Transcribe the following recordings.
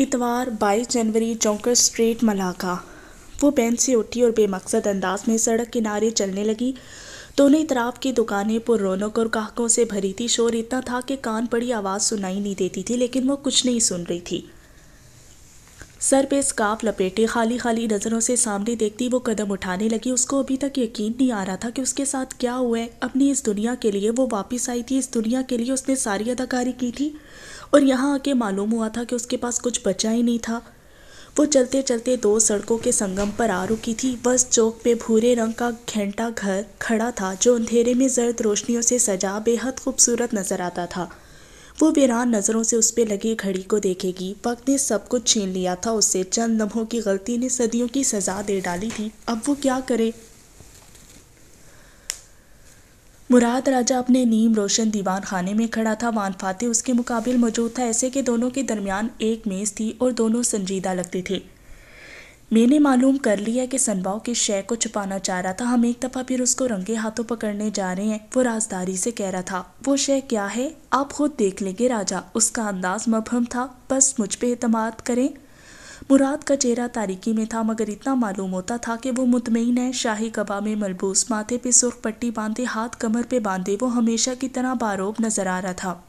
इतवार 22 जनवरी चौंकर स्ट्रीट मलाका वो बैन से उठी और बेमकसद अंदाज में सड़क किनारे चलने लगी दोनों इतराफ़ की दुकानें पर रौनक और काहकों से भरी थी शोर इतना था कि कान पड़ी आवाज़ सुनाई नहीं देती थी लेकिन वो कुछ नहीं सुन रही थी सर पे स्काफ लपेटे खाली खाली नज़रों से सामने देखती वो कदम उठाने लगी उसको अभी तक यकीन नहीं आ रहा था कि उसके साथ क्या हुआ है अपनी इस दुनिया के लिए वो वापस आई थी इस दुनिया के लिए उसने सारी अदाकारी की थी और यहाँ आके मालूम हुआ था कि उसके पास कुछ बचा ही नहीं था वो चलते चलते दो सड़कों के संगम पर आ रुकी थी बस चौक पे भूरे रंग का घंटा घर खड़ा था जो अंधेरे में जर्द रोशनियों से सजा बेहद खूबसूरत नजर आता था वो वीरान नज़रों से उस पर लगी घड़ी को देखेगी वक्त ने सब कुछ छीन लिया था उससे चंद लम्हों की गलती ने सदियों की सज़ा दे डाली थी अब वो क्या करे मुराद राजा अपने नीम रोशन दीवान खाने में खड़ा था वान फाते उसके मुकाबिल मौजूद था ऐसे कि दोनों के दरमियान एक मेज़ थी और दोनों संजीदा लगते थे मैंने मालूम कर लिया कि सनबाव के शय को छुपाना चाह रहा था हम एक दफ़ा फिर उसको रंगे हाथों पकड़ने जा रहे हैं वो राजदारी से कह रहा था वो शय क्या है आप खुद देख लेंगे राजा उसका अंदाज मबहम था बस मुझ पर अतमाद करें मुराद का चेहरा तारीकी में था मगर इतना मालूम होता था कि वो मुतमिन है शाही कबा में मलबूस माथे पे सुर्ख पट्टी बांधे हाथ कमर पे बांधे वो हमेशा की तरह बारोब नजर आ रहा था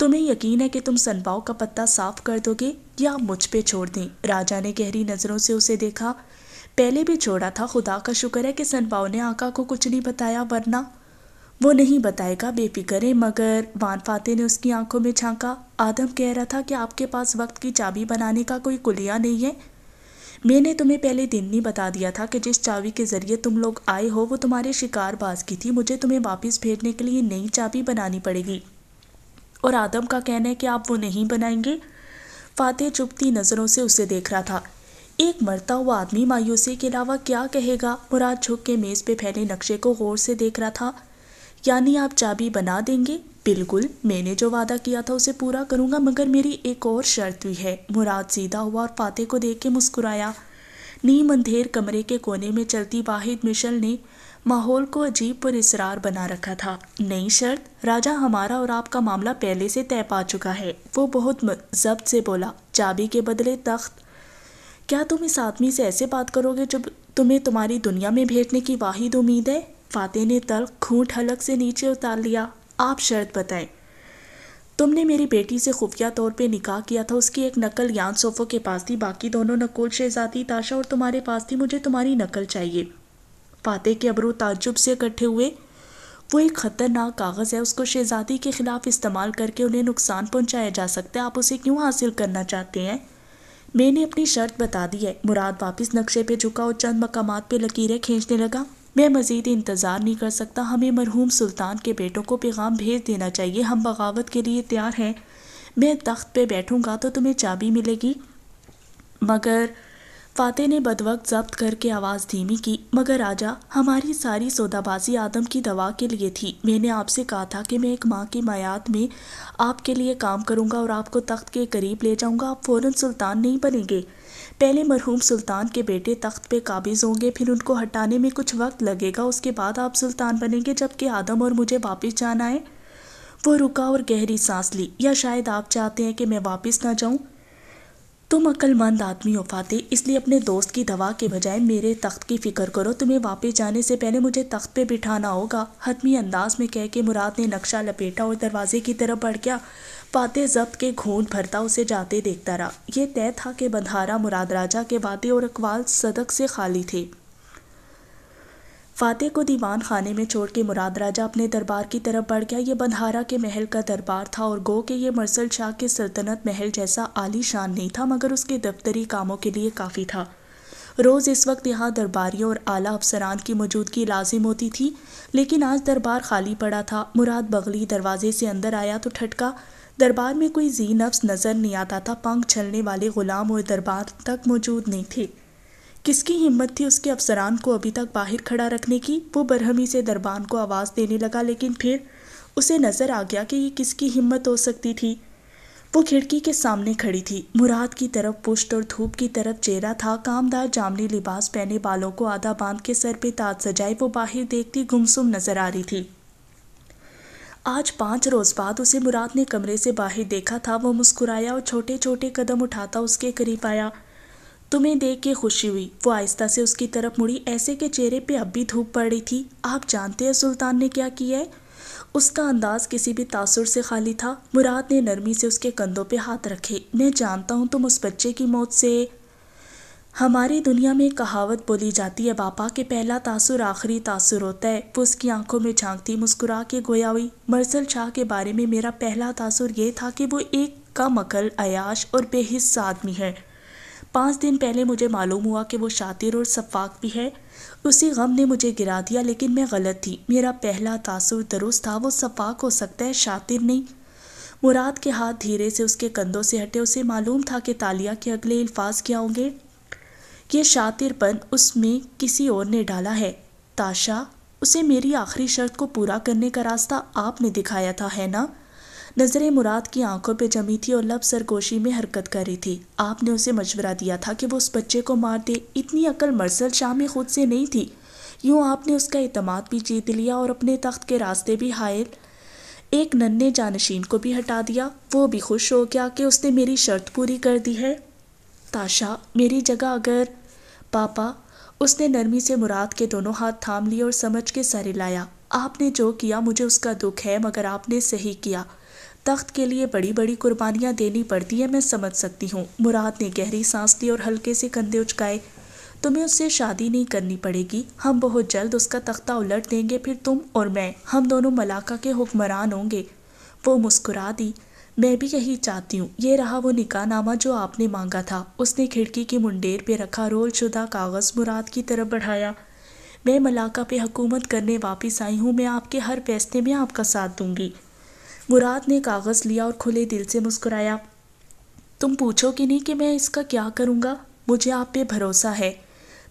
तुम्हें यकीन है कि तुम सनपाव का पत्ता साफ कर दोगे या मुझ पे छोड़ दें राजा ने गहरी नज़रों से उसे देखा पहले भी छोड़ा था खुदा का शुक्र है कि सनपाव ने आका को कुछ नहीं बताया वरना वो नहीं बताएगा बेफिक्र है मगर वान फाते ने उसकी आंखों में झांका आदम कह रहा था कि आपके पास वक्त की चाबी बनाने का कोई कुलिया नहीं है मैंने तुम्हें पहले दिन नहीं बता दिया था कि जिस चाबी के ज़रिए तुम लोग आए हो वो तुम्हारे शिकारबाज की थी मुझे तुम्हें वापस भेजने के लिए नई चाबी बनानी पड़ेगी और आदम का कहना है कि आप वो नहीं बनाएंगे फाते चुपती नज़रों से उसे देख रहा था एक मरता हुआ आदमी मायूसी के अलावा क्या कहेगा मुराद झुक के मेज़ पे फैले नक्शे को गौर से देख रहा था यानी आप चाबी बना देंगे बिल्कुल मैंने जो वादा किया था उसे पूरा करूंगा मगर मेरी एक और शर्त भी है मुराद सीधा हुआ और फाते को देख के मुस्कुराया नीम अंधेर कमरे के कोने में चलती वाहिद मिशल ने माहौल को अजीब पर इसरार बना रखा था नई शर्त राजा हमारा और आपका मामला पहले से तय पा चुका है वो बहुत जब्त से बोला चाबी के बदले तख्त क्या तुम इस आदमी से ऐसे बात करोगे जब तुम्हें तुम्हारी दुनिया में भेजने की वाहिद उम्मीद है फाते ने तल खूंट हलक से नीचे उतार लिया आप शर्त बताएं तुमने मेरी बेटी से खुफिया तौर पे निकाह किया था उसकी एक नकल यान सोफो के पास थी बाकी दोनों नकुल शहजादी ताशा और तुम्हारे पास थी मुझे तुम्हारी नकल चाहिए फाते के अबरू ताजुब से इकट्ठे हुए वो एक ख़तरनाक कागज़ है उसको शहजादी के ख़िलाफ़ इस्तेमाल करके उन्हें नुकसान पहुंचाया जा सकता है आप उसे क्यों हासिल करना चाहते हैं मैंने अपनी शर्त बता दी है मुराद वापस नक्शे पे झुका और चंद मकामात पे लकीरें खींचने लगा मैं मज़ीद इंतज़ार नहीं कर सकता हमें मरहूम सुल्तान के बेटों को पैगाम भेज देना चाहिए हम बगावत के लिए तैयार हैं मैं तख्त पे बैठूंगा तो तुम्हें चाबी मिलेगी मगर फाते ने बदवक्त जब्त करके आवाज़ धीमी की मगर राजा हमारी सारी सौदाबाजी आदम की दवा के लिए थी मैंने आपसे कहा था कि मैं एक माँ की मायात में आपके लिए काम करूँगा और आपको तख्त के करीब ले जाऊँगा आप फ़ौरन सुल्तान नहीं बनेंगे पहले मरहूम सुल्तान के बेटे तख्त पे काबिज़ होंगे फिर उनको हटाने में कुछ वक्त लगेगा उसके बाद आप सुल्तान बनेंगे जबकि आदम और मुझे वापस जाना है वो रुका और गहरी सांस ली या शायद आप चाहते हैं कि मैं वापस ना जाऊं तुम अक्लमंद आदमी हो फाते इसलिए अपने दोस्त की दवा के बजाय मेरे तख्त की फ़िक्र करो तुम्हें वापस जाने से पहले मुझे तख्त पे बिठाना होगा हतमी अंदाज में कह के मुराद ने नक्शा लपेटा और दरवाजे की तरफ बढ़ गया पाते जब्त के घूंट भरता उसे जाते देखता रहा यह तय था कि बंधारा मुराद राजा के वादे और अकवाल सदक से खाली थे फातेह को दीवान खाने में छोड़ के मुराद राजा अपने दरबार की तरफ बढ़ गया ये बंधारा के महल का दरबार था और गो के ये मरसल शाह के सल्तनत महल जैसा आलीशान नहीं था मगर उसके दफ्तरी कामों के लिए काफ़ी था रोज़ इस वक्त यहाँ दरबारियों और आला अफसरान की मौजूदगी लाजिम होती थी लेकिन आज दरबार खाली पड़ा था मुराद बगली दरवाजे से अंदर आया तो ठटका दरबार में कोई जी नफ्स नज़र नहीं आता था पंख छलने वाले ग़ुलाम और दरबार तक मौजूद नहीं थे किसकी हिम्मत थी उसके अफसरान को अभी तक बाहर खड़ा रखने की वो बरहमी से दरबान को आवाज़ देने लगा लेकिन फिर उसे नज़र आ गया कि ये किसकी हिम्मत हो सकती थी वो खिड़की के सामने खड़ी थी मुराद की तरफ पुष्ट और धूप की तरफ चेहरा था कामदार जामनी लिबास पहने बालों को आधा बांध के सर पे ताज सजाए वो बाहर देखती गुमसुम नजर आ रही थी आज पाँच रोज़ बाद उसे मुराद ने कमरे से बाहर देखा था वो मुस्कुराया और छोटे छोटे कदम उठाता उसके करीब आया तुम्हें देख के खुशी हुई वो आहिस्ता से उसकी तरफ मुड़ी ऐसे के चेहरे पे अब भी धूप पड़ रही थी आप जानते हैं सुल्तान ने क्या किया है उसका अंदाज किसी भी तासुर से खाली था मुराद ने नरमी से उसके कंधों पे हाथ रखे मैं जानता हूँ तुम उस बच्चे की मौत से हमारी दुनिया में कहावत बोली जाती है बापा के पहला तासुर आखिरी तासुर होता है वो उसकी आंखों में झांकती मुस्कुरा के गोया हुई मरसल शाह के बारे में मेरा पहला तासुर ये था कि वो एक कम अकल अयाश और बेहिस्स आदमी है पाँच दिन पहले मुझे मालूम हुआ कि वो शातिर और शफाक भी है उसी गम ने मुझे गिरा दिया लेकिन मैं गलत थी मेरा पहला तासुर दुरुस्त था वो शफाक हो सकता है शातिर नहीं मुराद के हाथ धीरे से उसके कंधों से हटे उसे मालूम था कि तालिया के अगले अल्फाज क्या होंगे ये शातिरपन उसमें किसी और ने डाला है ताशा उसे मेरी आखिरी शर्त को पूरा करने का रास्ता आपने दिखाया था है ना नज़रें मुराद की आंखों पर जमी थी और लब सरगोशी में हरकत कर रही थी आपने उसे मशवरा दिया था कि वो उस बच्चे को मार दे इतनी अकल मरसल शाम खुद से नहीं थी यूँ आपने उसका अतमाद भी जीत लिया और अपने तख्त के रास्ते भी हायल एक नन्हे जानशीन को भी हटा दिया वो भी खुश हो गया कि उसने मेरी शर्त पूरी कर दी है ताशा मेरी जगह अगर पापा उसने नरमी से मुराद के दोनों हाथ थाम लिए और समझ के सर लाया आपने जो किया मुझे उसका दुख है मगर आपने सही किया तख्त के लिए बड़ी बड़ी कुर्बानियाँ देनी पड़ती हैं मैं समझ सकती हूँ मुराद ने गहरी सांस ली और हल्के से कंधे उचकाए तुम्हें उससे शादी नहीं करनी पड़ेगी हम बहुत जल्द उसका तख्ता उलट देंगे फिर तुम और मैं हम दोनों मलाका के हुक्मरान होंगे वो मुस्कुरा दी मैं भी यही चाहती हूँ ये रहा वो निकाहनामा जो आपने मांगा था उसने खिड़की की मुंडेर पे रखा रोल शुदा कागज़ मुराद की तरफ बढ़ाया मैं मलाका पे हुकूमत करने वापस आई हूँ मैं आपके हर फैसले में आपका साथ दूंगी मुराद ने कागज़ लिया और खुले दिल से मुस्कुराया तुम पूछो कि नहीं कि मैं इसका क्या करूँगा मुझे आप पे भरोसा है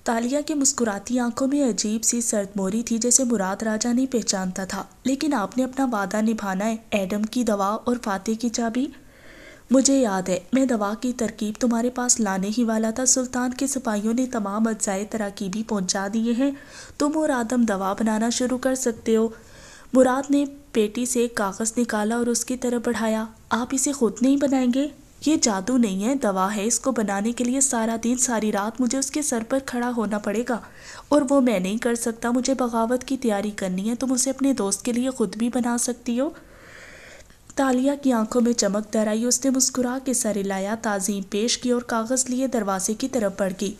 तालिया की मुस्कुराती आंखों में अजीब सी सर्द मोरी थी जैसे मुराद राजा नहीं पहचानता था लेकिन आपने अपना वादा निभाना है एडम की दवा और फाते की चाबी मुझे याद है मैं दवा की तरकीब तुम्हारे पास लाने ही वाला था सुल्तान के सिपाहियों ने तमाम अज्जाए तरकीबी पहुंचा दिए हैं तुम और आदम दवा बनाना शुरू कर सकते हो मुराद ने पेटी से एक कागज़ निकाला और उसकी तरफ बढ़ाया आप इसे खुद नहीं बनाएंगे ये जादू नहीं है दवा है इसको बनाने के लिए सारा दिन सारी रात मुझे उसके सर पर खड़ा होना पड़ेगा और वो मैं नहीं कर सकता मुझे बगावत की तैयारी करनी है तुम उसे अपने दोस्त के लिए ख़ुद भी बना सकती हो तालिया की आंखों में चमक दर आई उसने मुस्कुरा के सर हिलाया ताज़ीम पेश की और कागज़ लिए दरवाजे की तरफ बढ़ गई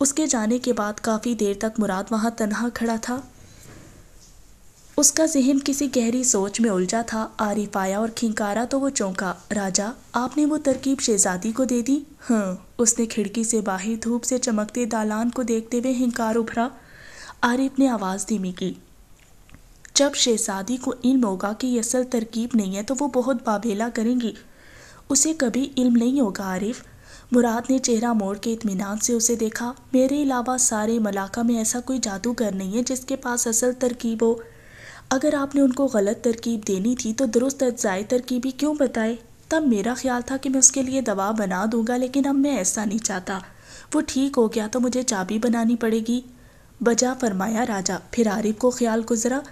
उसके जाने के बाद काफ़ी देर तक मुराद वहाँ तनहा खड़ा था उसका जहन किसी गहरी सोच में उलझा था आरिफ आया और खिंकारा तो वो चौंका राजा आपने वो तरकीब शहजादी को दे दी हाँ उसने खिड़की से बाहर धूप से चमकते दालान को देखते हुए हिंकार उभरा आरिफ ने आवाज़ धीमी की जब शहजादी को इल्म होगा कि यह असल तरकीब नहीं है तो वो बहुत बाबेला करेंगी उसे कभी इल्म नहीं होगा आरिफ मुराद ने चेहरा मोड़ के इतमान से उसे देखा मेरे अलावा सारे मलाका में ऐसा कोई जादूगर नहीं है जिसके पास असल तरकीब हो अगर आपने उनको गलत तरकीब देनी थी तो दुरुस्त अज्जाए तरकीबी क्यों बताए तब मेरा ख्याल था कि मैं उसके लिए दवा बना दूंगा लेकिन अब मैं ऐसा नहीं चाहता वो ठीक हो गया तो मुझे चाबी बनानी पड़ेगी बजा फरमाया राजा फिर आरिफ को ख्याल गुजरा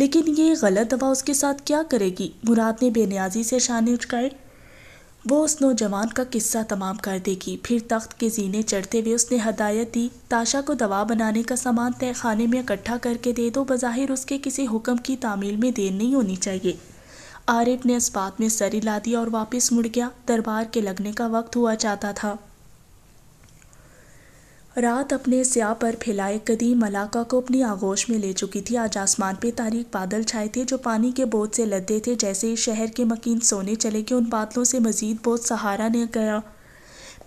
लेकिन ये गलत दवा उसके साथ क्या करेगी मुराद ने बेनियाजी से शानी उचकाए वो उस नौजवान का किस्सा तमाम कर देगी फिर तख्त के जीने चढ़ते हुए उसने हदायत दी ताशा को दवा बनाने का सामान तय खाने में इकट्ठा करके दे दो बज़ाहिर उसके किसी हुक्म की तामील में देर नहीं होनी चाहिए आरिफ ने इस बात में सर ला दिया और वापस मुड़ गया दरबार के लगने का वक्त हुआ चाहता था रात अपने स्या पर फैलाए कदीम मलाका को अपनी आगोश में ले चुकी थी आज आसमान पे तारीख बादल छाए थे जो पानी के बोझ से लदे थे जैसे ही शहर के मकीन सोने चले गए उन बादलों से मजीद बहुत सहारा नहीं गया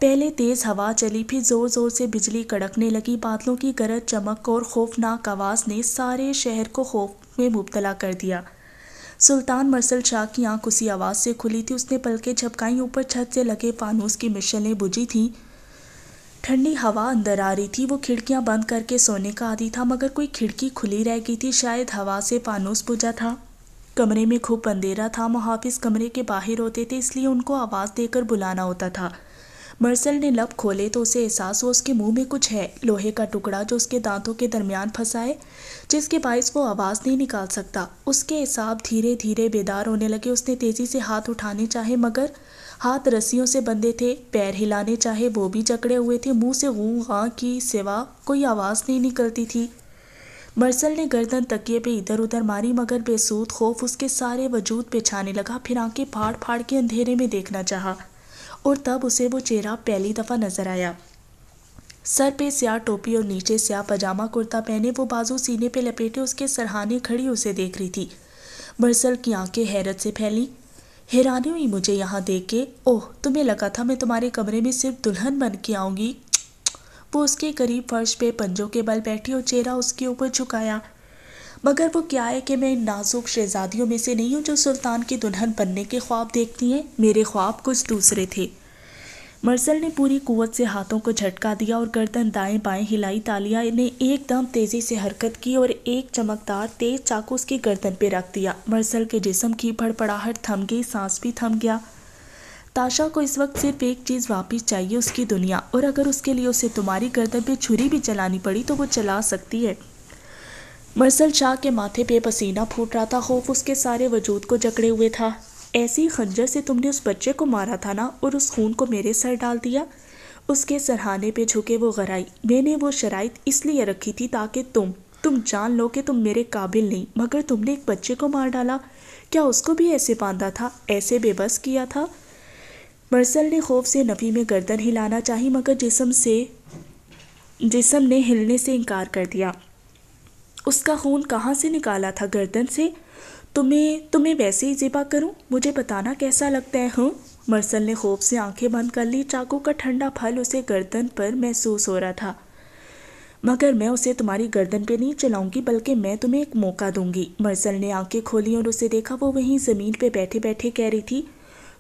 पहले तेज़ हवा चली फिर ज़ोर ज़ोर से बिजली कड़कने लगी बादलों की गरज चमक और खौफनाक आवाज़ ने सारे शहर को खौफ में मुबतला कर दिया सुल्तान मरसल शाह की आंख उसी आवाज़ से खुली थी उसने पलके झपकाई ऊपर छत से लगे फानूस की मिशलें बुझी थीं ठंडी हवा अंदर आ रही थी वो खिड़कियां बंद करके सोने का आदि था मगर कोई खिड़की खुली रह गई थी शायद हवा से पानूस बुझा था कमरे में खूब अंधेरा था मुहाफिज कमरे के बाहर होते थे इसलिए उनको आवाज़ देकर बुलाना होता था मरसल ने लब खोले तो उसे एहसास हुआ उसके मुंह में कुछ है लोहे का टुकड़ा जो उसके दांतों के दरमियान फंसाए जिसके बायस वो आवाज़ नहीं निकाल सकता उसके हिसाब धीरे धीरे बेदार होने लगे उसने तेज़ी से हाथ उठाने चाहे मगर हाथ रस्सियों से बंधे थे पैर हिलाने चाहे वो भी जकड़े हुए थे मुंह से ऊँ गाँ की सिवा कोई आवाज़ नहीं निकलती थी मरसल ने गर्दन तकिए पे इधर उधर मारी मगर बेसूद खौफ उसके सारे वजूद पे छाने लगा फिर आंखें फाड़ फाड़ के अंधेरे में देखना चाहा और तब उसे वो चेहरा पहली दफ़ा नजर आया सर पे स्या टोपी और नीचे स्या पजामा कुर्ता पहने वो बाजू सीने पे लपेटे उसके सरहाने खड़ी उसे देख रही थी मरसल की आंखें हैरत से फैली हैरानी हुई मुझे यहाँ देख के ओह तुम्हें लगा था मैं तुम्हारे कमरे में सिर्फ दुल्हन बन के आऊँगी वो उसके करीब फर्श पे पंजों के बल बैठी और चेहरा उसके ऊपर झुकाया मगर वो क्या है कि मैं इन नाजुक शहजादियों में से नहीं हूँ जो सुल्तान की दुल्हन बनने के ख्वाब देखती हैं मेरे ख्वाब कुछ दूसरे थे मर्सल ने पूरी कुवत से हाथों को झटका दिया और गर्दन दाएं बाएं हिलाई तालिया ने एकदम तेजी से हरकत की और एक चमकदार तेज चाकू उसकी गर्दन पर रख दिया मर्सल के जिसम की भड़पड़ाहट थम गई सांस भी थम गया ताशा को इस वक्त सिर्फ एक चीज़ वापस चाहिए उसकी दुनिया और अगर उसके लिए उसे तुम्हारी गर्दन पे छुरी भी चलानी पड़ी तो वो चला सकती है मरसल शाह के माथे पे पसीना फूट रहा था खौफ उसके सारे वजूद को जकड़े हुए था ऐसी खंजर से तुमने उस बच्चे को मारा था ना और उस खून को मेरे सर डाल दिया उसके सरहाने पे झुके वो गराई मैंने वो शराइत इसलिए रखी थी ताकि तुम तुम जान लो कि तुम मेरे काबिल नहीं मगर तुमने एक बच्चे को मार डाला क्या उसको भी ऐसे बांधा था ऐसे बेबस किया था मरसल ने खौफ से नफी में गर्दन हिलाना चाही मगर जिसम से जिसम ने हिलने से इनकार कर दिया उसका खून कहाँ से निकाला था गर्दन से तुम्हें तुम्हें वैसे ही ज़िबा करूं मुझे बताना कैसा लगता है हूँ मरसल ने खौफ से आंखें बंद कर ली चाकू का ठंडा फल उसे गर्दन पर महसूस हो रहा था मगर मैं उसे तुम्हारी गर्दन पे नहीं चलाऊंगी बल्कि मैं तुम्हें एक मौका दूंगी मरसल ने आंखें खोली और उसे देखा वो वहीं ज़मीन पे बैठे बैठे कह रही थी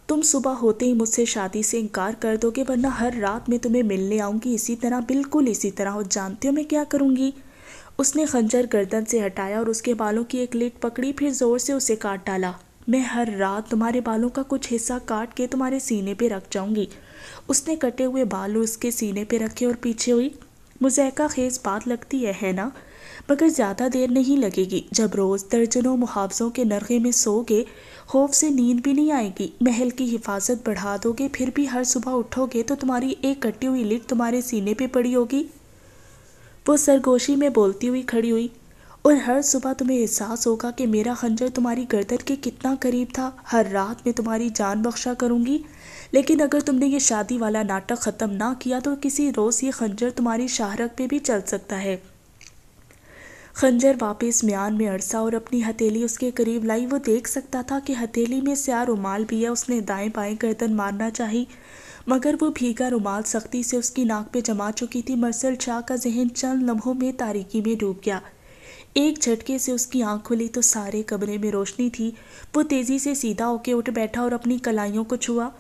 तुम सुबह होते ही मुझसे शादी से इनकार कर दोगे वरना हर रात मैं तुम्हें मिलने आऊँगी इसी तरह बिल्कुल इसी तरह और जानते हो मैं क्या करूँगी उसने खंजर गर्दन से हटाया और उसके बालों की एक लीट पकड़ी फिर जोर से उसे काट डाला मैं हर रात तुम्हारे बालों का कुछ हिस्सा काट के तुम्हारे सीने पे रख जाऊंगी उसने कटे हुए बाल उसके सीने पे रखे और पीछे हुई मुजैका खेज बात लगती है है ना मगर ज़्यादा देर नहीं लगेगी जब रोज़ दर्जनों मुहावजों के नरगे में सोगे खौफ से नींद भी नहीं आएगी महल की हिफाजत बढ़ा दोगे फिर भी हर सुबह उठोगे तो तुम्हारी एक कटी हुई लिट तुम्हारे सीने पे पड़ी होगी वो सरगोशी में बोलती हुई खड़ी हुई और हर सुबह तुम्हें एहसास होगा कि मेरा खंजर तुम्हारी गर्दन के कितना करीब था हर रात मैं तुम्हारी जान बख्शा करूँगी लेकिन अगर तुमने ये शादी वाला नाटक ख़त्म ना किया तो किसी रोज़ ये खंजर तुम्हारी शाहरक पे भी चल सकता है खंजर वापस म्यान में अरसा और अपनी हथेली उसके करीब लाई वो देख सकता था कि हथेली में स्या रुमाल भी है उसने दाएं बाएं गर्दन मारना चाहिए मगर वो भीगा रुमाल सख्ती से उसकी नाक पे जमा चुकी थी मरसल शाह का जहन चंद लम्हों में तारीकी में डूब गया एक झटके से उसकी आंख खुली तो सारे कमरे में रोशनी थी वो तेज़ी से सीधा होके उठ बैठा और अपनी कलाइयों को छुआ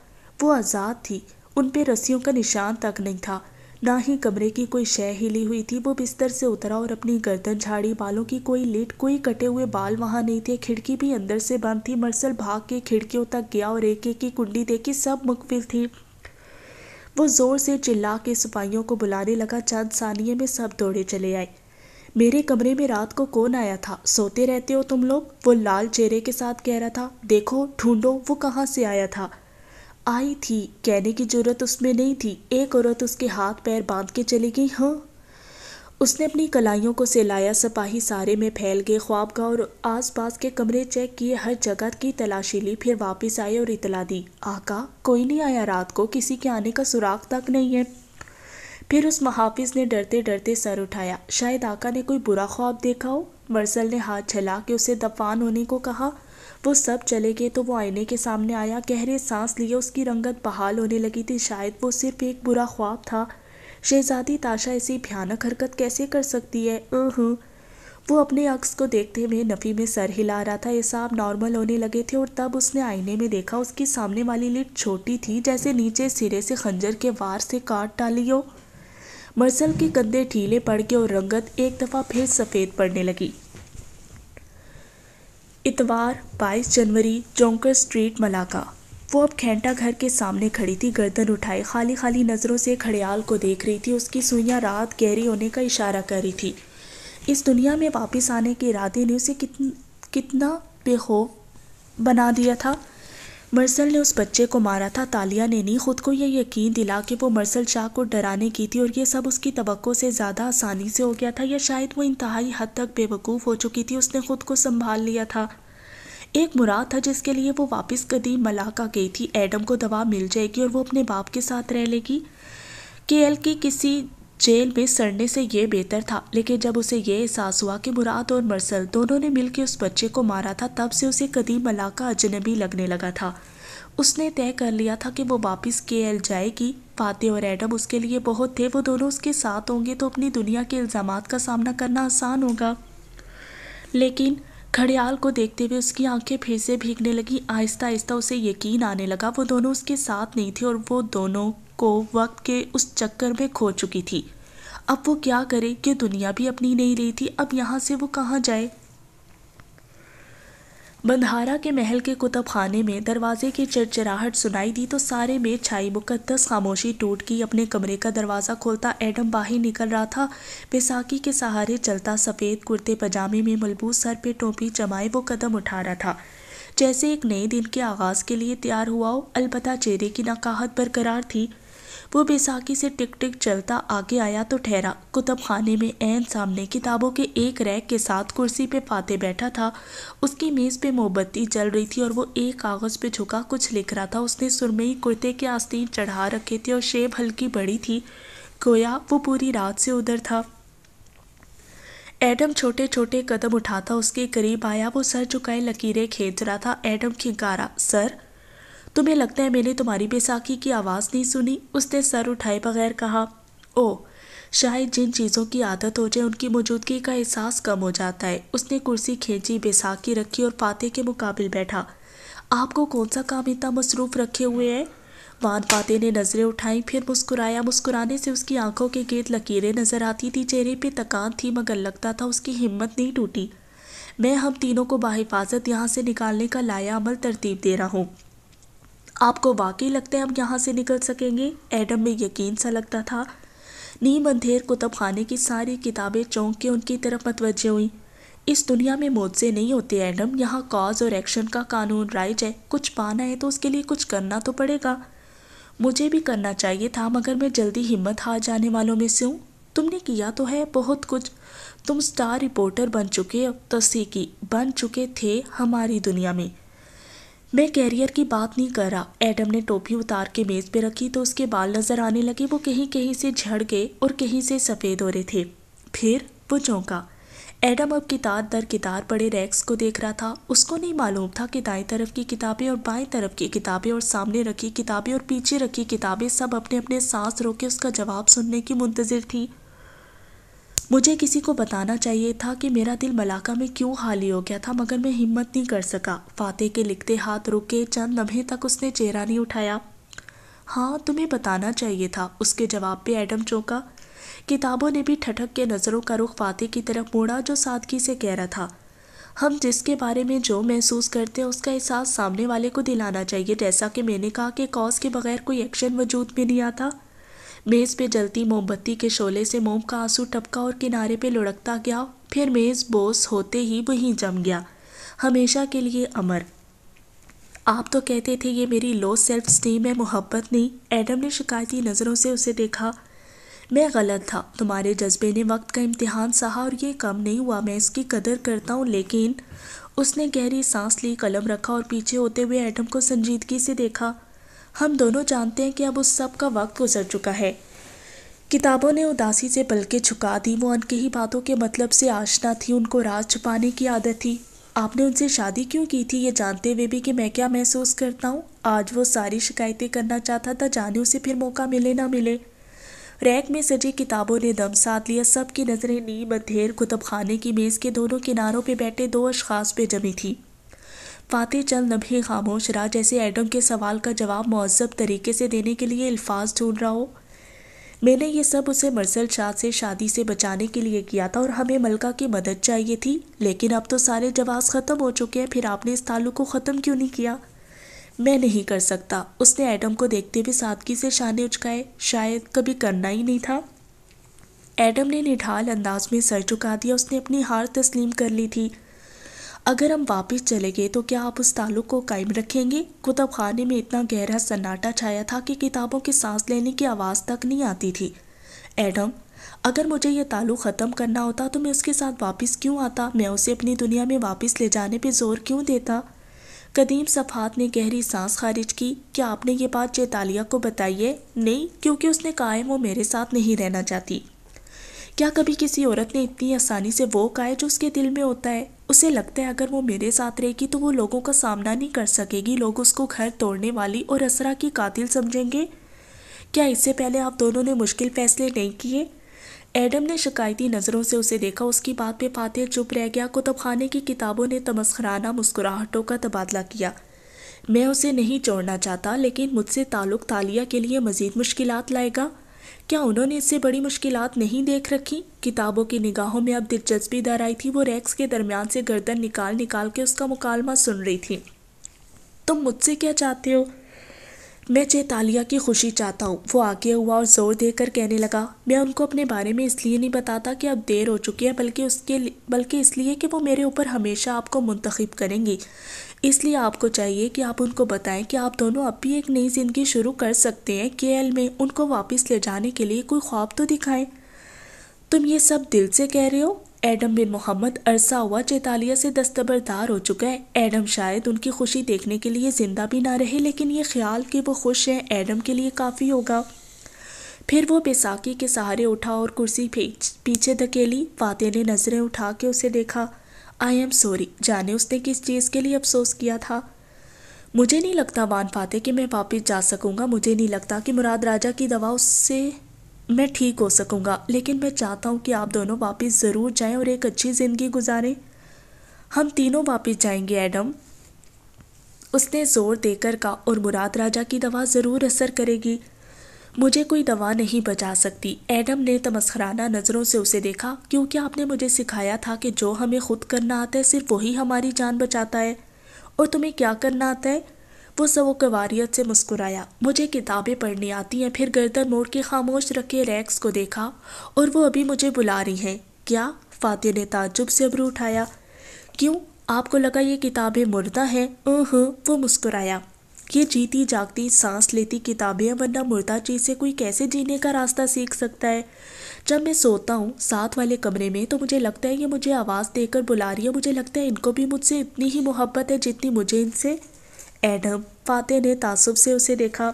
वो आज़ाद थी उन पर रस्सियों का निशान तक नहीं था ना ही कमरे की कोई शय हिली हुई थी वो बिस्तर से उतरा और अपनी गर्दन झाड़ी बालों की कोई लेट कोई कटे हुए बाल वहाँ नहीं थे खिड़की भी अंदर से बंद थी मरसल भाग के खिड़कियों तक गया और एक एक की कुंडी देखी सब मुकफिल थी वो ज़ोर से चिल्ला के सिपाहियों को बुलाने लगा चंद सानिए में सब दौड़े चले आए मेरे कमरे में रात को कौन आया था सोते रहते हो तुम लोग वो लाल चेहरे के साथ कह रहा था देखो ढूंढो वो कहाँ से आया था आई थी कहने की जरूरत उसमें नहीं थी एक औरत उसके हाथ पैर बांध के चली गई हाँ उसने अपनी कलाइयों को सिलाया सपाही सारे में फैल गए ख्वाबगा और आसपास के कमरे चेक किए हर जगह की तलाशी ली फिर वापस आए और इतला दी आका कोई नहीं आया रात को किसी के आने का सुराग तक नहीं है फिर उस महाफिज ने डरते डरते सर उठाया शायद आका ने कोई बुरा ख्वाब देखा हो मरसल ने हाथ छला के उसे दफान होने को कहा वो सब चले गए तो वो आईने के सामने आया गहरे सांस लिए उसकी रंगत बहाल होने लगी थी शायद वो सिर्फ एक बुरा ख्वाब था शहजादी ताशा ऐसी भयानक हरकत कैसे कर सकती है वो अपने अक्स को देखते हुए नफ़ी में सर हिला रहा था ये साहब नॉर्मल होने लगे थे और तब उसने आईने में देखा उसकी सामने वाली लिट छोटी थी जैसे नीचे सिरे से खंजर के वार से काट डाली हो मरसल के कंधे ढीले पड़ गए और रंगत एक दफ़ा फिर सफ़ेद पड़ने लगी इतवार 22 जनवरी जोंकर स्ट्रीट मलाका वो अब खेंटा घर के सामने खड़ी थी गर्दन उठाए खाली खाली नज़रों से खड़ियाल को देख रही थी उसकी सुइयाँ रात गहरी होने का इशारा कर रही थी इस दुनिया में वापस आने के इरादे ने उसे कितन कितना बेखौफ बना दिया था मर्सल ने उस बच्चे को मारा था तालिया ने नहीं खुद को यह यकीन दिला कि वो मर्सल शाह को डराने की थी और ये सब उसकी तो से ज़्यादा आसानी से हो गया था या शायद वो इंतहाई हद तक बेवकूफ़ हो चुकी थी उसने खुद को संभाल लिया था एक मुराद था जिसके लिए वो वापस कदीम मलाका गई थी एडम को दवा मिल जाएगी और वो अपने बाप के साथ रह लेगी के की किसी जेल में सड़ने से ये बेहतर था लेकिन जब उसे ये एहसास हुआ कि मुराद और मरसल दोनों ने मिलकर उस बच्चे को मारा था तब से उसे कदीम मलाका अजनबी लगने लगा था उसने तय कर लिया था कि वो वापस के एल जाएगी फाते और एडम उसके लिए बहुत थे वो दोनों उसके साथ होंगे तो अपनी दुनिया के इल्ज़ाम का सामना करना आसान होगा लेकिन घड़ियाल को देखते हुए उसकी आंखें फिर से भीगने लगी आहिस्ता आहिस्ता उसे यकीन आने लगा वो दोनों उसके साथ नहीं थे और वो दोनों को वक्त के उस चक्कर में खो चुकी थी अब वो क्या करे कि दुनिया भी अपनी नहीं रही थी अब यहाँ से वो कहाँ जाए बंधारा के महल के कुतब खाने में दरवाजे की चिड़चिड़ाहट सुनाई दी तो सारे में छाई मुकद्दस खामोशी टूट की अपने कमरे का दरवाज़ा खोलता एडम बाहर निकल रहा था बैसाखी के सहारे चलता सफ़ेद कुर्ते पजामे में मलबूस सर पे टोपी जमाए वो कदम उठा रहा था जैसे एक नए दिन के आगाज़ के लिए तैयार हुआ हो अलबत्ता चेहरे की नकाहत बरकरार थी वो बैसाखी से टिक टिक चलता आगे आया तो ठहरा कुतुब खाने में एन सामने किताबों के एक रैक के साथ कुर्सी पे फाते बैठा था उसकी मेज़ पे मोमबत्ती जल रही थी और वो एक कागज़ पे झुका कुछ लिख रहा था उसने सुरमई कुर्ते के आस्तीन चढ़ा रखे थे और शेब हल्की बड़ी थी गोया वो पूरी रात से उधर था एडम छोटे छोटे कदम उठाता उसके करीब आया वो सर झुकाए लकीरें खींच रहा था एडम खिंकारा सर तुम्हें लगता है मैंने तुम्हारी बैसाखी की आवाज़ नहीं सुनी उसने सर उठाए बगैर कहा ओ शायद जिन चीज़ों की आदत हो जाए उनकी मौजूदगी का एहसास कम हो जाता है उसने कुर्सी खींची बैसाखी रखी और फाते के मुकाबले बैठा आपको कौन सा काम इतना मसरूफ़ रखे हुए हैं वान फाते ने नज़रें उठाई फिर मुस्कुराया मुस्कुराने से उसकी आंखों के गेद लकीरें नज़र आती थी चेहरे पे तकान थी मगर लगता था उसकी हिम्मत नहीं टूटी मैं हम तीनों को बाहिफाजत यहाँ से निकालने का लाया अमल तरतीब दे रहा हूँ आपको वाकई लगता है हम यहाँ से निकल सकेंगे एडम में यकीन सा लगता था नीम अंधेर कुतब खाने की सारी किताबें चौंक के उनकी तरफ मतवजह हुई इस दुनिया में मोजे नहीं होते एडम यहाँ कॉज और एक्शन का कानून राइज है कुछ पाना है तो उसके लिए कुछ करना तो पड़ेगा मुझे भी करना चाहिए था मगर मैं जल्दी हिम्मत हार जाने वालों में से हूँ तुमने किया तो है बहुत कुछ तुम स्टार रिपोर्टर बन चुके हो तस्दीकी बन चुके थे हमारी दुनिया में मैं कैरियर की बात नहीं कर रहा एडम ने टोपी उतार के मेज पे रखी तो उसके बाल नजर आने लगे वो कहीं कहीं से झड़ गए और कहीं से सफ़ेद हो रहे थे फिर वो चौंका एडम अब किताब दर किताब पड़े रैक्स को देख रहा था उसको नहीं मालूम था कि दाएं तरफ की किताबें और बाएं तरफ की किताबें और सामने रखी किताबें और पीछे रखी किताबें सब अपने अपने सांस रोके उसका जवाब सुनने की मुंतजर थी मुझे किसी को बताना चाहिए था कि मेरा दिल मलाका में क्यों हाली हो गया था मगर मैं हिम्मत नहीं कर सका फाते के लिखते हाथ रुके चंद लम्हे तक उसने चेहरा नहीं उठाया हाँ तुम्हें बताना चाहिए था उसके जवाब पे एडम चौंका किताबों ने भी ठठक के नज़रों का रुख फाते की तरफ मोड़ा जो सादगी से कह रहा था हम जिसके बारे में जो महसूस करते हैं उसका एहसास सामने वाले को दिलाना चाहिए जैसा कि मैंने कहा कि कॉज के बगैर कोई एक्शन वजूद में नहीं आता मेज़ पे जलती मोमबत्ती के शोले से मोम का आंसू टपका और किनारे पे लुढ़कता गया फिर मेज़ बोस होते ही वहीं जम गया हमेशा के लिए अमर आप तो कहते थे ये मेरी लो सेल्फ स्टीम है मोहब्बत नहीं एडम ने शिकायती नज़रों से उसे देखा मैं गलत था तुम्हारे जज्बे ने वक्त का इम्तिहान सहा और ये कम नहीं हुआ मैं इसकी कदर करता हूँ लेकिन उसने गहरी सांस ली कलम रखा और पीछे होते हुए एडम को संजीदगी से देखा हम दोनों जानते हैं कि अब उस सब का वक्त गुजर चुका है किताबों ने उदासी से पलके झुका दी वो अनके ही बातों के मतलब से आशना थी उनको राज छुपाने की आदत थी आपने उनसे शादी क्यों की थी ये जानते हुए भी कि मैं क्या महसूस करता हूँ आज वो सारी शिकायतें करना चाहता था जाने उसे फिर मौका मिले ना मिले रैक में सजी किताबों ने दम साध लिया सब की नज़रें नीम अंधेर कुतुब खाने की मेज़ के दोनों किनारों पर बैठे दो अशखास पे जमी थी बातें चल नभी खामोश रहा जैसे एडम के सवाल का जवाब महजब तरीके से देने के लिए अल्फाज ढूंढ रहा हो मैंने ये सब उसे मरसल शाह से शादी से बचाने के लिए किया था और हमें मलका की मदद चाहिए थी लेकिन अब तो सारे जवाब ख़त्म हो चुके हैं फिर आपने इस तालु को ख़त्म क्यों नहीं किया मैं नहीं कर सकता उसने एडम को देखते हुए सादगी से शाने उचकाए शायद कभी करना ही नहीं था एडम ने निढाल अंदाज में सर झुका दिया उसने अपनी हार तस्लीम कर ली थी अगर हम वापस चले गए तो क्या आप उस ताल्लुक को कायम रखेंगे कुतुब खाने में इतना गहरा सन्नाटा छाया था कि किताबों की सांस लेने की आवाज़ तक नहीं आती थी एडम अगर मुझे यह ताल्लुक ख़त्म करना होता तो मैं उसके साथ वापस क्यों आता मैं उसे अपनी दुनिया में वापस ले जाने पर जोर क्यों देता कदीम सफात ने गहरी सांस खारिज की क्या आपने ये बात चेतालिया को बताई है नहीं क्योंकि उसने कहा है वो मेरे साथ नहीं रहना चाहती क्या कभी किसी औरत ने इतनी आसानी से वो कहा है जो उसके दिल में होता है उसे लगता है अगर वो मेरे साथ रहेगी तो वो लोगों का सामना नहीं कर सकेगी लोग उसको घर तोड़ने वाली और असरा की कातिल समझेंगे क्या इससे पहले आप दोनों ने मुश्किल फैसले नहीं किए एडम ने शिकायती नज़रों से उसे देखा उसकी बात पे फातिर चुप रह गया कुतुब खाने की किताबों ने तमस्खराना मुस्कुराहटों का तबादला किया मैं उसे नहीं छोड़ना चाहता लेकिन मुझसे ताल्लुक़ तालिया के लिए मज़ीद मुश्किल लाएगा क्या उन्होंने इससे बड़ी मुश्किल नहीं देख रखी किताबों की निगाहों में अब दिलचस्पी दर आई थी वो रैक्स के दरमियान से गर्दन निकाल निकाल के उसका मुकालमा सुन रही थी तुम मुझसे क्या चाहते हो मैं चेतालिया की खुशी चाहता हूँ वो आगे हुआ और ज़ोर देकर कहने लगा मैं उनको अपने बारे में इसलिए नहीं बताता कि अब देर हो चुकी है बल्कि उसके बल्कि इसलिए कि वो मेरे ऊपर हमेशा आपको मुंतखब करेंगी इसलिए आपको चाहिए कि आप उनको बताएं कि आप दोनों अब भी एक नई ज़िंदगी शुरू कर सकते हैं के में उनको वापस ले जाने के लिए कोई ख्वाब तो दिखाएं तुम ये सब दिल से कह रहे हो एडम बिन मोहम्मद अरसा हुआ चेतालिया से दस्तबरदार हो चुका है एडम शायद उनकी खुशी देखने के लिए ज़िंदा भी ना रहे लेकिन ये ख्याल कि वो खुश हैं एडम के लिए काफ़ी होगा फिर वो बैसाखी के सहारे उठा और कुर्सी पीछे धकेली फाते ने नज़रें उठा के उसे देखा आई एम सॉरी जाने उसने किस चीज़ के लिए अफसोस किया था मुझे नहीं लगता वान फाते कि मैं वापस जा सकूंगा मुझे नहीं लगता कि मुराद राजा की दवा उससे मैं ठीक हो सकूंगा लेकिन मैं चाहता हूं कि आप दोनों वापस ज़रूर जाएं और एक अच्छी ज़िंदगी गुजारें हम तीनों वापस जाएंगे एडम उसने ज़ोर देकर कहा और मुराद राजा की दवा ज़रूर असर करेगी मुझे कोई दवा नहीं बचा सकती एडम ने तमस्खराना नज़रों से उसे देखा क्योंकि आपने मुझे सिखाया था कि जो हमें खुद करना आता है सिर्फ वही हमारी जान बचाता है और तुम्हें क्या करना आता है वो कवारीत से मुस्कुराया मुझे किताबें पढ़नी आती हैं फिर गर्दन मोड़ के खामोश रखे रैक्स को देखा और वो अभी मुझे बुला रही हैं क्या फातिह ने ताजुब से अबरू उठाया क्यों आपको लगा ये किताबें मुर्दा हैं वो मुस्कुराया ये जीती जागती सांस लेती किताबें वरना मुर्दा चीज से कोई कैसे जीने का रास्ता सीख सकता है जब मैं सोता हूँ साथ वाले कमरे में तो मुझे लगता है ये मुझे आवाज़ देकर बुला रही है मुझे लगता है इनको भी मुझसे इतनी ही मोहब्बत है जितनी मुझे इनसे एडम फाते ने तासुब से उसे देखा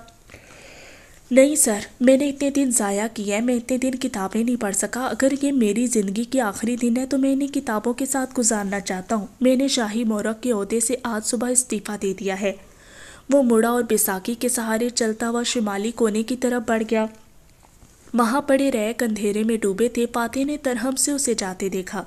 नहीं सर मैंने इतने दिन ज़ाया किया है मैं इतने दिन किताबें नहीं पढ़ सका अगर ये मेरी ज़िंदगी की आखिरी दिन है तो मैं इन्हीं किताबों के साथ गुजारना चाहता हूँ मैंने शाही मोरक के अहदे से आज सुबह इस्तीफ़ा दे दिया है वो मुड़ा और बैसाखी के सहारे चलता हुआ शिमाली कोने की तरफ बढ़ गया वहाँ पड़े रैक अंधेरे में डूबे थे पाथे ने तरहम से उसे जाते देखा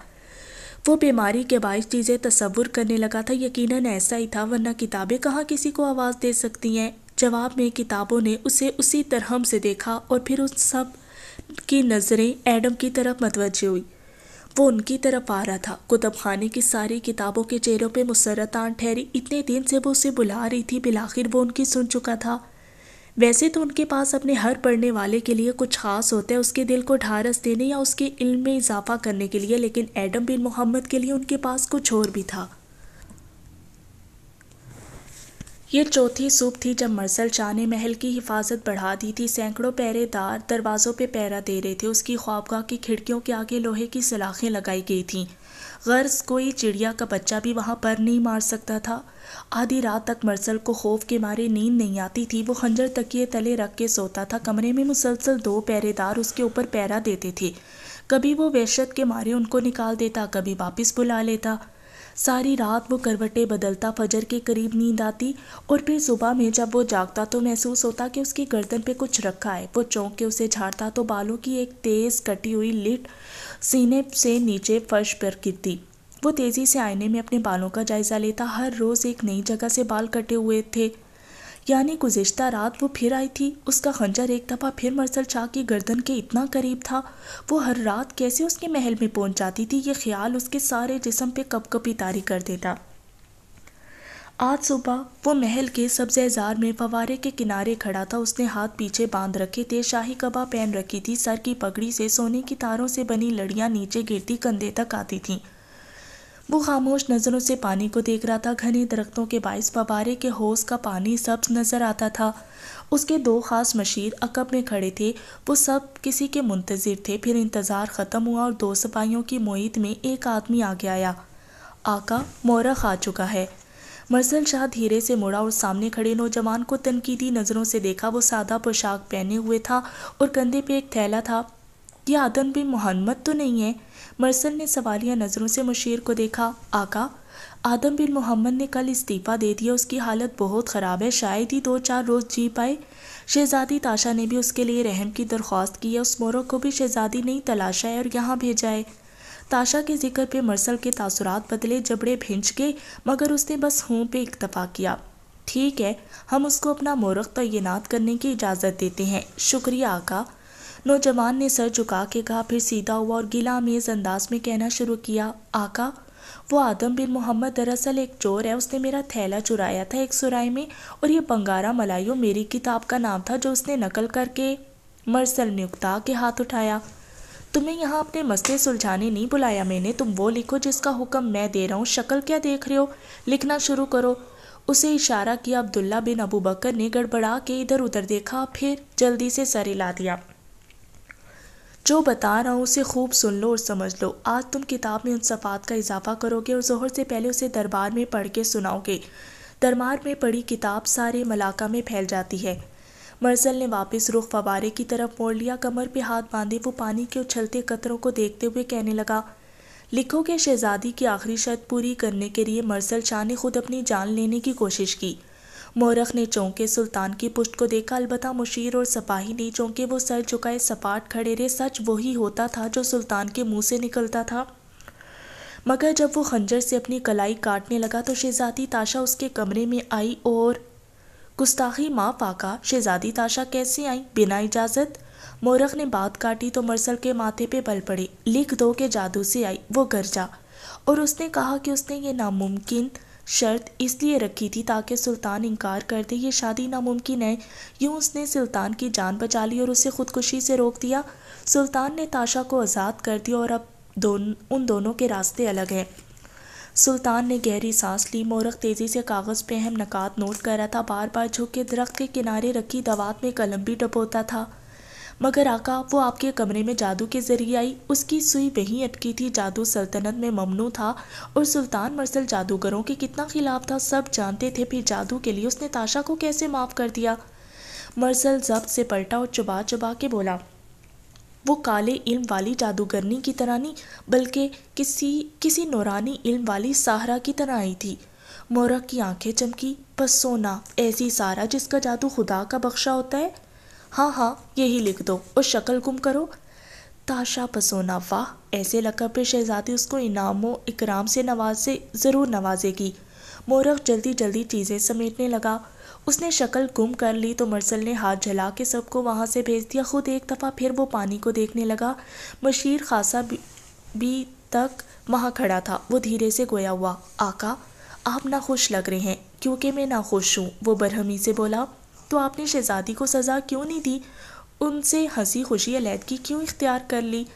वो बीमारी के बाईस चीज़ें तस्वुर करने लगा था यकीनन ऐसा ही था वरना किताबें कहाँ किसी को आवाज़ दे सकती हैं जवाब में किताबों ने उसे उसी तरहम से देखा और फिर उन सब की नज़रें एडम की तरफ मतवजी हुई वो उनकी तरफ आ रहा था कुतुब खाने की सारी किताबों के चेहरों पे मुसरत आन ठहरी इतने दिन से वो उसे बुला रही थी बिलाखिर वो उनकी सुन चुका था वैसे तो उनके पास अपने हर पढ़ने वाले के लिए कुछ खास होता है उसके दिल को ढारस देने या उसके इल्म में इजाफा करने के लिए लेकिन एडम बिन मोहम्मद के लिए उनके पास कुछ और भी था ये चौथी सुबह थी जब मरसल शाह ने महल की हिफाजत बढ़ा दी थी सैकड़ों पहरेदार दरवाज़ों पे पहरा दे रहे थे उसकी ख्वाबगाह की खिड़कियों के आगे लोहे की सलाखें लगाई गई थीं गर्ज कोई चिड़िया का बच्चा भी वहाँ पर नहीं मार सकता था आधी रात तक मरसल को खौफ के मारे नींद नहीं आती थी वो खंजर तकिए तले रख के सोता था कमरे में मुसलसल दो पहरेदार उसके ऊपर पैरा देते थे कभी वो वहशत के मारे उनको निकाल देता कभी वापस बुला लेता सारी रात वो करवटें बदलता फजर के करीब नींद आती और फिर सुबह में जब वो जागता तो महसूस होता कि उसकी गर्दन पे कुछ रखा है वो चौंक के उसे झाड़ता तो बालों की एक तेज़ कटी हुई लिट सीने से नीचे फर्श पर गिरती वो तेज़ी से आईने में अपने बालों का जायज़ा लेता हर रोज़ एक नई जगह से बाल कटे हुए थे यानी गुजशत रात वो फिर आई थी उसका खंजर एक दफ़ा फिर मरसल शाह की गर्दन के इतना करीब था वो हर रात कैसे उसके महल में पहुंच जाती थी ये ख्याल उसके सारे जिसम पे कप कपी तारी कर देता आज सुबह वो महल के सब्जेजार में फवारे के किनारे खड़ा था उसने हाथ पीछे बांध रखे थे शाही कबा पहन रखी थी सर की पगड़ी से सोने की तारों से बनी लड़ियाँ नीचे गिरती कंधे तक आती थीं वो खामोश नज़रों से पानी को देख रहा था घने दरख्तों के बायस फवारे के होस का पानी सब्ज नज़र आता था उसके दो खास मशीर अकब में खड़े थे वो सब किसी के मुंतज़र थे फिर इंतज़ार ख़त्म हुआ और दो सिपाहियों की मोइत में एक आदमी आगे आया आका मोरख खा चुका है मरसल शाह धीरे से मुड़ा और सामने खड़े नौजवान को तनकीदी नज़रों से देखा वो सादा पोशाक पहने हुए था और कंधे पे एक थैला था ये आदम बिन मोहम्मद तो नहीं है मरसल ने सवालिया नज़रों से मुशीर को देखा आका आदम बिन मोहम्मद ने कल इस्तीफ़ा दे दिया उसकी हालत बहुत ख़राब है शायद ही दो चार रोज़ जी पाए शहज़ादी ताशा ने भी उसके लिए रहम की दरख्वास्त की है उस मोरो को भी शहज़ादी ने तलाशा है और यहाँ भेजा है ताशा के जिक्र पे मरसल के तासुरात बदले जबड़े भिंच गए मगर उसने बस हूँ पे इक्तफा किया ठीक है हम उसको अपना मोरख तैनात करने की इजाज़त देते हैं शुक्रिया आका नौजवान ने सर झुका के कहा फिर सीधा हुआ और गिला मेज़ अंदाज में कहना शुरू किया आका वो आदम बिन मोहम्मद दरअसल एक चोर है उसने मेरा थैला चुराया था एक सुराई में और ये बंगारा मलाइयो मेरी किताब का नाम था जो उसने नकल करके मरसल नियुक्ता के हाथ उठाया तुम्हें यहाँ अपने मसले सुलझाने नहीं बुलाया मैंने तुम वो लिखो जिसका हुक्म मैं दे रहा हूँ शक्ल क्या देख रहे हो लिखना शुरू करो उसे इशारा किया अब्दुल्ला बिन अबू बकर ने गड़बड़ा के इधर उधर देखा फिर जल्दी से सर हिला दिया जो बता रहा हूँ उसे खूब सुन लो और समझ लो आज तुम किताब में उन सफ़ात का इजाफा करोगे और जहर से पहले उसे दरबार में पढ़ के सुनाओगे दरबार में पढ़ी किताब सारे मलाका में फैल जाती है मरसल ने वापस रुख फवारे की तरफ मोड़ लिया कमर पे हाथ बांधे वो पानी के उछलते कतरों को देखते हुए कहने लगा लिखो के शहजादी की आखिरी शर्त पूरी करने के लिए मरसल शाह ने खुद अपनी जान लेने की कोशिश की मोरख ने चौंके सुल्तान की पुष्ट को देखा अलबत् मुशीर और सपाही नहीं चौंके वो सर झुकाए सपाट खड़े रहे सच वही होता था जो सुल्तान के मुंह से निकलता था मगर जब वो खंजर से अपनी कलाई काटने लगा तो शहजादी ताशा उसके कमरे में आई और गुस्ताखी माँ पाका शहजादी ताशा कैसे आई बिना इजाज़त मोरख ने बात काटी तो मरसल के माथे पे बल पड़े लिख दो के जादू से आई वो गरजा और उसने कहा कि उसने ये नामुमकिन शर्त इसलिए रखी थी ताकि सुल्तान इनकार कर दे ये शादी नामुमकिन है यूँ उसने सुल्तान की जान बचा ली और उसे ख़ुदकुशी से रोक दिया सुल्तान ने ताशा को आज़ाद कर दिया और अब दोन उन दोनों के रास्ते अलग हैं सुल्तान ने गहरी सांस ली मोरख तेज़ी से कागज़ पे अहम नकात नोट कर रहा था बार बार झुक के दरख्त के किनारे रखी दवात में कलम भी टपोता था मगर आका वो आपके कमरे में जादू के ज़रिए आई उसकी सुई वहीं अटकी थी जादू सल्तनत में ममनू था और सुल्तान मरसल जादूगरों के कितना खिलाफ था सब जानते थे फिर जादू के लिए उसने ताशा को कैसे माफ़ कर दिया मरसल जब्त से पलटा और चुबा चुबा के बोला वो काले इल्म वाली जादूगरनी की तरह नहीं बल्कि किसी किसी नौरानी इल्म वाली सहारा की तरह आई थी मोरक की आंखें चमकी बस सोना ऐसी सारा जिसका जादू खुदा का बख्शा होता है हाँ हाँ यही लिख दो और शक्ल गुम करो ताशा पसोना वाह ऐसे लकब पे शहजादी उसको इनामों इकराम से नवाजे ज़रूर नवाजेगी मोरख जल्दी जल्दी चीज़ें समेटने लगा उसने शक्ल गुम कर ली तो मरसल ने हाथ जला के सबको वहाँ से भेज दिया खुद एक दफ़ा फिर वो पानी को देखने लगा मशीर खासा भी, भी तक वहाँ खड़ा था वो धीरे से गोया हुआ आका आप ना खुश लग रहे हैं क्योंकि मैं ना खुश हूँ वो बरहमी से बोला तो आपने शहज़ादी को सज़ा क्यों नहीं दी उनसे हंसी खुशी अलीहदगी क्यों इख्तियार कर ली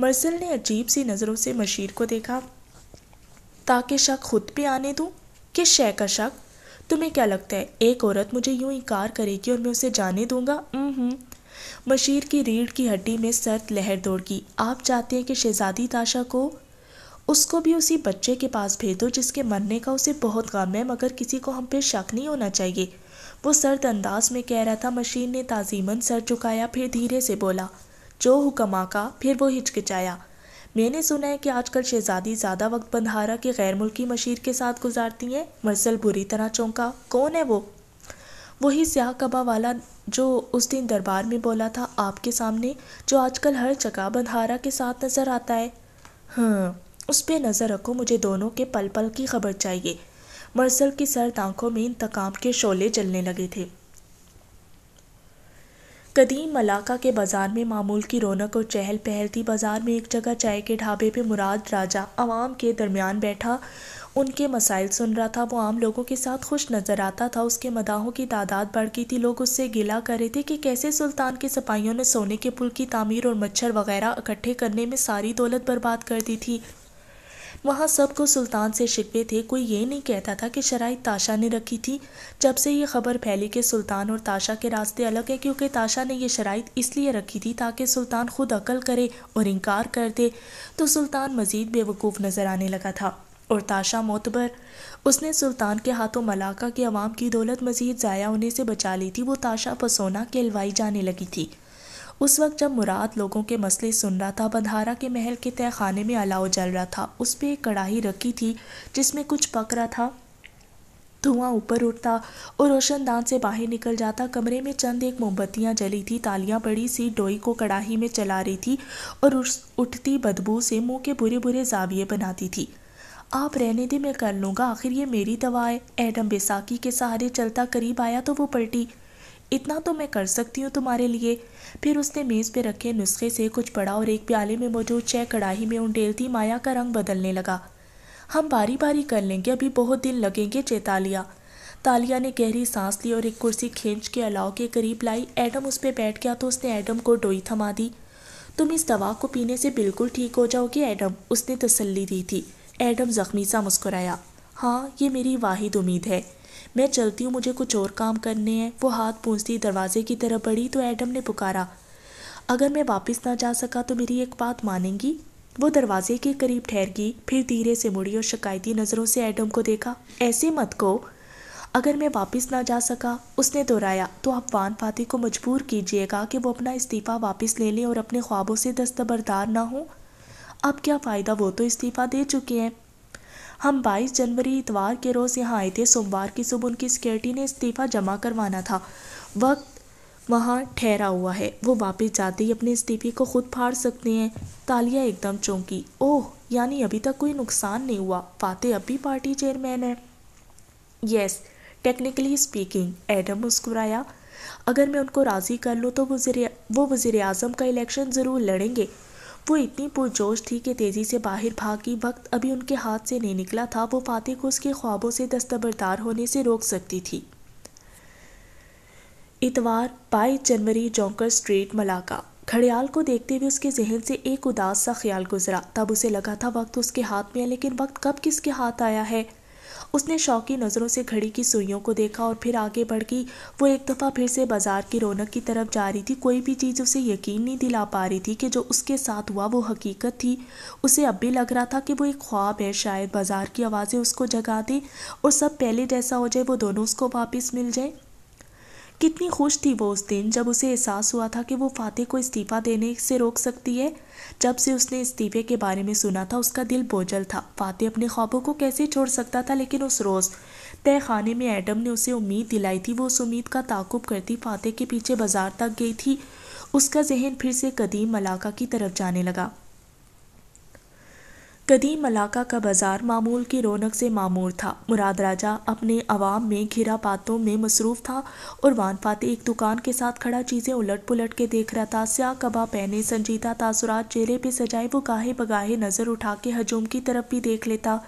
मरसल ने अजीब सी नज़रों से मशीर को देखा ताकि शक खुद पे आने दूँ कि शे का शक तुम्हें क्या लगता है एक औरत मुझे यूं इनकार करेगी और मैं उसे जाने दूंगा मशीर की रीढ़ की हड्डी में सर्द लहर दौड़गी आप चाहते हैं कि शहजादी ताशा को उसको भी उसी बच्चे के पास भेज दो जिसके मरने का उसे बहुत गम है मगर किसी को हम पे शक नहीं होना चाहिए वो सर्द अंदाज में कह रहा था मशीन ने ताजीमन सर झुकाया फिर धीरे से बोला जो हुक्म आका फिर वो हिचकिचाया मैंने सुना है कि आजकल शहजादी ज़्यादा वक्त बंधारा के गैर मुल्की मशीर के साथ गुजारती हैं मरसल बुरी तरह चौंका कौन है वो वही स्याह कबा वाला जो उस दिन दरबार में बोला था आपके सामने जो आजकल हर जगह बंधारा के साथ नज़र आता है हाँ उस पर नज़र रखो मुझे दोनों के पल पल की खबर चाहिए मर्सल की सर्द आंखों में इंतकाम के शोले जलने लगे थे कदीम मलाका के बाज़ार में मामूल की रौनक और चहल पहल थी बाज़ार में एक जगह चाय के ढाबे पे मुराद राजा आवाम के दरमियान बैठा उनके मसाइल सुन रहा था वो आम लोगों के साथ खुश नज़र आता था उसके मदाहों की तादाद बढ़ गई थी लोग उससे गिला कर रहे थे कि कैसे सुल्तान के सिपाहियों ने सोने के पुल की तामीर और मच्छर वगैरह इकट्ठे करने में सारी दौलत बर्बाद कर दी थी वहाँ सबको सुल्तान से शिकवे थे कोई ये नहीं कहता था कि शराइ ताशा ने रखी थी जब से ये खबर फैली कि सुल्तान और ताशा के रास्ते अलग हैं क्योंकि ताशा ने यह शराइ इसलिए रखी थी ताकि सुल्तान खुद अकल करे और इनकार कर दे तो सुल्तान मज़ीद बेवकूफ़ नज़र आने लगा था और ताशा मोतबर उसने सुल्तान के हाथों मलाका के अवाम की दौलत मजीद ज़ाया होने से बचा ली थी वो ताशा पसोना के अलवाई जाने लगी थी उस वक्त जब मुराद लोगों के मसले सुन रहा था बंधारा के महल के तय खाने में अलाव जल रहा था उस पर एक कढ़ाही रखी थी जिसमें कुछ पक रहा था धुआं ऊपर उठता और रोशनदान से बाहर निकल जाता कमरे में चंद एक मोमबत्तियाँ जली थी तालियाँ बड़ी सी डोई को कड़ाही में चला रही थी और उठती बदबू से मुंह के बुरे बुरे जाविये बनाती थी आप रहने दे मैं कर लूँगा आखिर ये मेरी दवा है एडम बेसाखी के सहारे चलता करीब आया तो वो पलटी इतना तो मैं कर सकती हूँ तुम्हारे लिए फिर उसने मेज़ पर रखे नुस्खे से कुछ पड़ा और एक प्याले में मौजूद चाय कढ़ाई में उंडेलती माया का रंग बदलने लगा हम बारी बारी कर लेंगे अभी बहुत दिन लगेंगे चेतालिया तालिया ने गहरी सांस ली और एक कुर्सी खींच के अलाव के करीब लाई एडम उस पर बैठ गया तो उसने एडम को डोई थमा दी तुम इस दवा को पीने से बिल्कुल ठीक हो जाओगे एडम उसने तसल्ली दी थी एडम जख्मी सा मुस्कुराया हाँ ये मेरी वाहिद उम्मीद है मैं चलती हूँ मुझे कुछ और काम करने हैं वो हाथ पूछती दरवाजे की तरफ बढ़ी तो एडम ने पुकारा अगर मैं वापस ना जा सका तो मेरी एक बात मानेंगी वो दरवाजे के करीब ठहर गई फिर धीरे से मुड़ी और शिकायती नज़रों से एडम को देखा ऐसे मत को अगर मैं वापस ना जा सका उसने दोहराया तो आप वान फाती को मजबूर कीजिएगा कि वो अपना इस्तीफ़ा वापस ले लें और अपने ख्वाबों से दस्तबरदार ना हो अब क्या फ़ायदा वो तो इस्तीफ़ा दे चुके हैं हम 22 जनवरी इतवार के रोज़ यहाँ आए थे सोमवार की सुबह उनकी सिक्योरिटी ने इस्तीफ़ा जमा करवाना था वक्त वहाँ ठहरा हुआ है वो वापस जाते ही अपने इस्तीफे को खुद फाड़ सकते हैं तालिया एकदम चौंकी ओह यानी अभी तक कोई नुकसान नहीं हुआ फाते अब भी पार्टी चेयरमैन है यस टेक्निकली स्पीकिंग एडम मुस्कुराया अगर मैं उनको राज़ी कर लूँ तो वजीर वो वज़ी अजम का इलेक्शन ज़रूर लड़ेंगे वो इतनी पुरजोश थी कि तेज़ी से बाहर भागी वक्त अभी उनके हाथ से नहीं निकला था वो फातह को उसके ख्वाबों से दस्तबरदार होने से रोक सकती थी इतवार बाईस जनवरी जोंकर स्ट्रीट मलाका घड़ियाल को देखते हुए उसके जहन से एक उदास सा ख्याल गुजरा तब उसे लगा था वक्त उसके हाथ में है लेकिन वक्त कब किसके हाथ आया है उसने शौकी नज़रों से घड़ी की सुइयों को देखा और फिर आगे बढ़ गई वो एक दफ़ा फिर से बाजार की रौनक की तरफ जा रही थी कोई भी चीज़ उसे यकीन नहीं दिला पा रही थी कि जो उसके साथ हुआ वो हकीकत थी उसे अब भी लग रहा था कि वो एक ख्वाब है शायद बाजार की आवाज़ें उसको जगा दें और सब पहले जैसा हो जाए वो दोनों उसको वापस मिल जाए कितनी खुश थी वो उस दिन जब उसे एहसास हुआ था कि वो फातेह को इस्तीफ़ा देने से रोक सकती है जब से उसने इस्तीफ़े के बारे में सुना था उसका दिल बोझल था फ़ाते अपने ख्वाबों को कैसे छोड़ सकता था लेकिन उस रोज़ तय खाने में एडम ने उसे उम्मीद दिलाई थी वो उस उम्मीद का ताकुब करती फ़ाते के पीछे बाजार तक गई थी उसका जहन फिर से कदीम मलाका की तरफ जाने लगा कदीम इलाका का बाज़ार मामूल की रौनक से मामूर था मुराद राजा अपने आवाम में घिरा पातों में मसरूफ़ था और वान फाते एक दुकान के साथ खड़ा चीज़ें उलट पुलट के देख रहा था स्या कबा पहने संजीदा तासुरात चेहरे पे सजाए वो गाहे बगाहे नज़र उठा के हजूम की तरफ भी देख लेता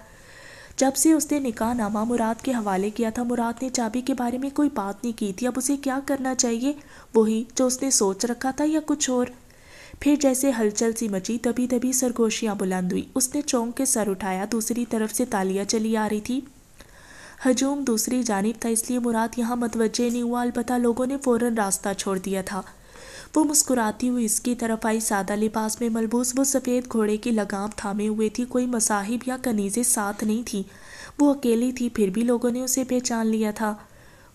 जब से उसने निकाह नामा मुराद के हवाले किया था मुराद ने चाबी के बारे में कोई बात नहीं की थी अब उसे क्या करना चाहिए वही जो उसने सोच रखा था या कुछ और फिर जैसे हलचल सी मची तभी तभी सरगोशियाँ बुलंद हुई उसने चौंक के सर उठाया दूसरी तरफ से तालियाँ चली आ रही थी हजूम दूसरी जानब था इसलिए मुराद यहाँ मतवजह नहीं हुआ अलबत् लोगों ने फ़ौरन रास्ता छोड़ दिया था वो मुस्कुराती हुई इसकी तरफ आई सादा लिबास में मलबूस वो सफ़ेद घोड़े की लगाम थामे हुए थी कोई मसाहिब या कनीज़ें साथ नहीं थी वो अकेली थी फिर भी लोगों ने उसे पहचान लिया था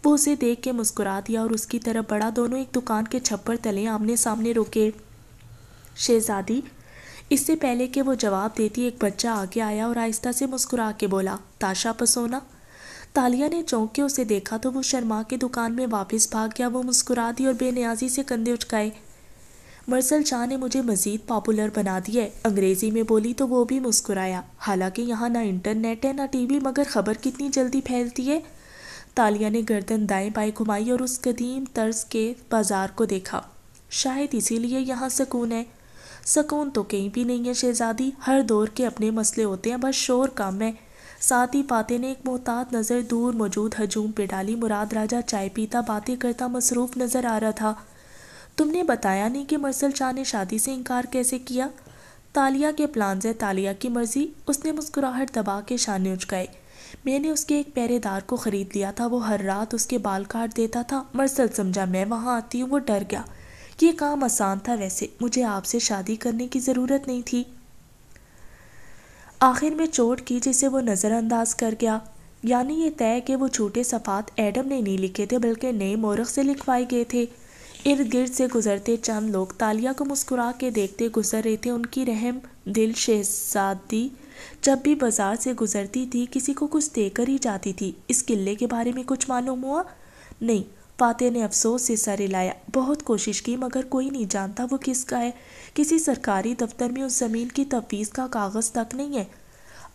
वो उसे देख के मुस्कुरा दिया और उसकी तरफ बड़ा दोनों एक दुकान के छप्पर तले आमने सामने रुके शहजादी इससे पहले कि वो जवाब देती एक बच्चा आगे आया और आहिस्ता से मुस्कुरा के बोला ताशा पसोना तालिया ने चौंक के उसे देखा तो वो शर्मा के दुकान में वापस भाग गया वो मुस्कुरा दी और बेनियाजी से कंधे उठकाए मरसल शाह ने मुझे मज़ीद पॉपुलर बना दिया है अंग्रेज़ी में बोली तो वो भी मुस्कुराया हालांकि यहाँ ना इंटरनेट है ना टीवी मगर खबर कितनी जल्दी फैलती है तालिया ने गर्दन दाएं बाएं घुमाई और उस कदीम तर्ज के बाजार को देखा शायद इसीलिए यहाँ सुकून है सकून तो कहीं भी नहीं है शहजादी हर दौर के अपने मसले होते हैं बस शोर कम है साथ ही पाते ने एक मोहतात नज़र दूर मौजूद हजूम पे डाली मुराद राजा चाय पीता बातें करता मसरूफ नज़र आ रहा था तुमने बताया नहीं कि मरसल शाह ने शादी से इनकार कैसे किया तालिया के प्लान से तालिया की मर्जी उसने मुस्कुराहट दबा के शाने उचकाए मैंने उसके एक पहरेदार को ख़रीद लिया था वो हर रात उसके बाल काट देता था मरसल समझा मैं वहाँ आती हूँ वो डर गया ये काम आसान था वैसे मुझे आपसे शादी करने की ज़रूरत नहीं थी आखिर में चोट की जिसे वो नज़रअंदाज कर गया यानी ये तय कि वो छोटे सफ़ात एडम ने नहीं लिखे थे बल्कि नए मोरख से लिखवाए गए थे इर्द गिर्द से गुजरते चंद लोग तालिया को मुस्कुरा के देखते गुजर रहे थे उनकी रहम दिल शहजादी जब भी बाजार से गुजरती थी किसी को कुछ देकर ही जाती थी इस किले के बारे में कुछ मालूम हुआ नहीं फातेह ने अफसोस से सर हिलाया बहुत कोशिश की मगर कोई नहीं जानता वो किसका है किसी सरकारी दफ्तर में उस ज़मीन की तफवीज़ का कागज़ तक नहीं है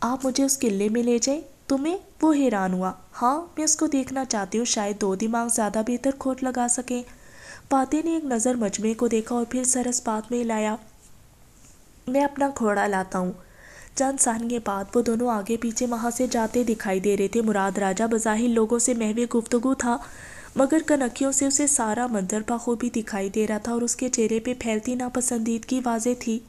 आप मुझे उस किले में ले जाएं तुम्हें वो हैरान हुआ हाँ मैं उसको देखना चाहती हूँ शायद दो दिमाग ज़्यादा बेहतर खोट लगा सकें पाते ने एक नज़र मजमे को देखा और फिर सरस पात में हिलाया मैं अपना घोड़ा लाता हूँ चंद सहन के बाद वो दोनों आगे पीछे वहाँ से जाते दिखाई दे रहे थे मुराद राजा बज़ाहिर लोगों से महवे गुफ्तगु था मगर कनखियों से उसे सारा मंजर बखूबी दिखाई दे रहा था और उसके चेहरे पे फैलती नापसंदीदगी वाजे थी